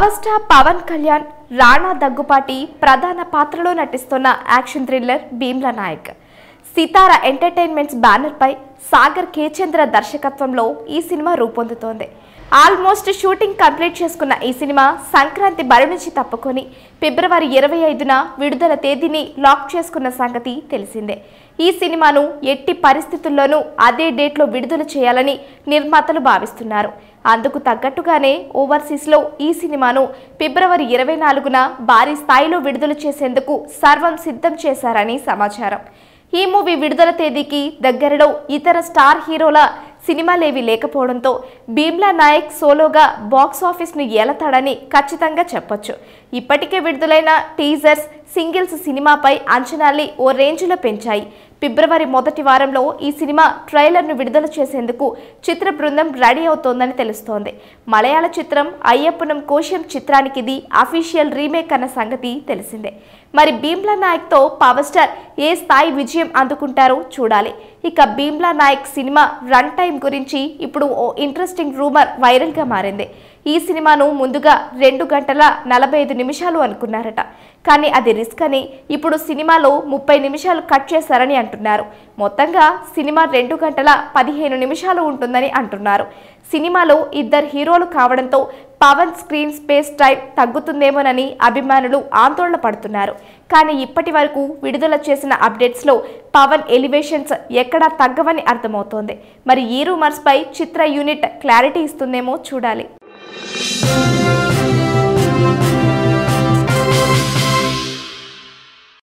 power star Pawan Kalyan Rana Daggubati ప్రధాన పాత్రలో నటిస్తున్న action thriller Bheemla Nayak Sithara entertainments బ్యానర్పై సాగర్ చంద్ర దర్శకత్వంలో ఈ సినిమా రూపొందుతోంది ఆల్మోస్ట్ షూటింగ్ కంప్లీట్ చేసుకున్న ఈ సినిమా సంక్రాంతి బరి నుంచి తప్పుకొని ఫిబ్రవరి ఇరవై ఐదున విడుదల తేదీని లాక్ చేసుకున్న సంగతి తెలిసిందే ఈ సినిమాను ఎట్టి పరిస్థితుల్లోనూ అదే డేట్లో విడుదల చేయాలని నిర్మాతలు భావిస్తున్నారు అందుకు తగ్గట్టుగానే ఓవర్సీస్లో ఈ సినిమాను ఫిబ్రవరి ఇరవై నాలుగున భారీ స్థాయిలో విడుదల చేసేందుకు సర్వం సిద్ధం చేశారని సమాచారం ఈ మూవీ విడుదల తేదీకి దగ్గరలో ఇతర స్టార్ హీరోల సినిమాలేవి లేకపోవడంతో భీమ్లా నాయక్ సోలోగా బాక్స్ ఆఫీస్ను ఏలతాడని ఖచ్చితంగా చెప్పొచ్చు ఇప్పటికే విడుదలైన టీజర్స్ సింగిల్స్ సినిమాపై అంచనాల్ని ఓ రేంజ్లో పెంచాయి ఫిబ్రవరి మొదటి వారంలో ఈ సినిమా ట్రైలర్ను విడుదల చేసేందుకు చిత్ర బృందం రెడీ అవుతోందని తెలుస్తోంది మలయాళ చిత్రం అయ్యప్పనం కోశం చిత్రానికి ఇది అఫీషియల్ రీమేక్ అన్న సంగతి తెలిసిందే మరి భీమ్లా నాయక్తో పవర్ స్టార్ ఏ స్థాయి విజయం అందుకుంటారో చూడాలి ఇక భీమ్లా నాయక్ సినిమా రన్ టైం గురించి ఇప్పుడు ఓ ఇంట్రెస్టింగ్ రూమర్ వైరల్గా మారింది ఈ సినిమాను ముందుగా రెండు గంటల నలభై ఐదు నిమిషాలు అనుకున్నారట కానీ అది రిస్క్ అని ఇప్పుడు సినిమాలో ముప్పై నిమిషాలు కట్ చేశారని అంటున్నారు మొత్తంగా సినిమా రెండు గంటల పదిహేను నిమిషాలు ఉంటుందని అంటున్నారు సినిమాలో ఇద్దరు హీరోలు కావడంతో పవన్ స్క్రీన్ స్పేస్ టైం తగ్గుతుందేమోనని అభిమానులు ఆందోళన పడుతున్నారు కానీ ఇప్పటి వరకు విడుదల చేసిన అప్డేట్స్లో పవన్ ఎలివేషన్స్ ఎక్కడా తగ్గవని అర్థమవుతోంది మరి ఈ రూమర్స్పై చిత్ర యూనిట్ క్లారిటీ ఇస్తుందేమో చూడాలి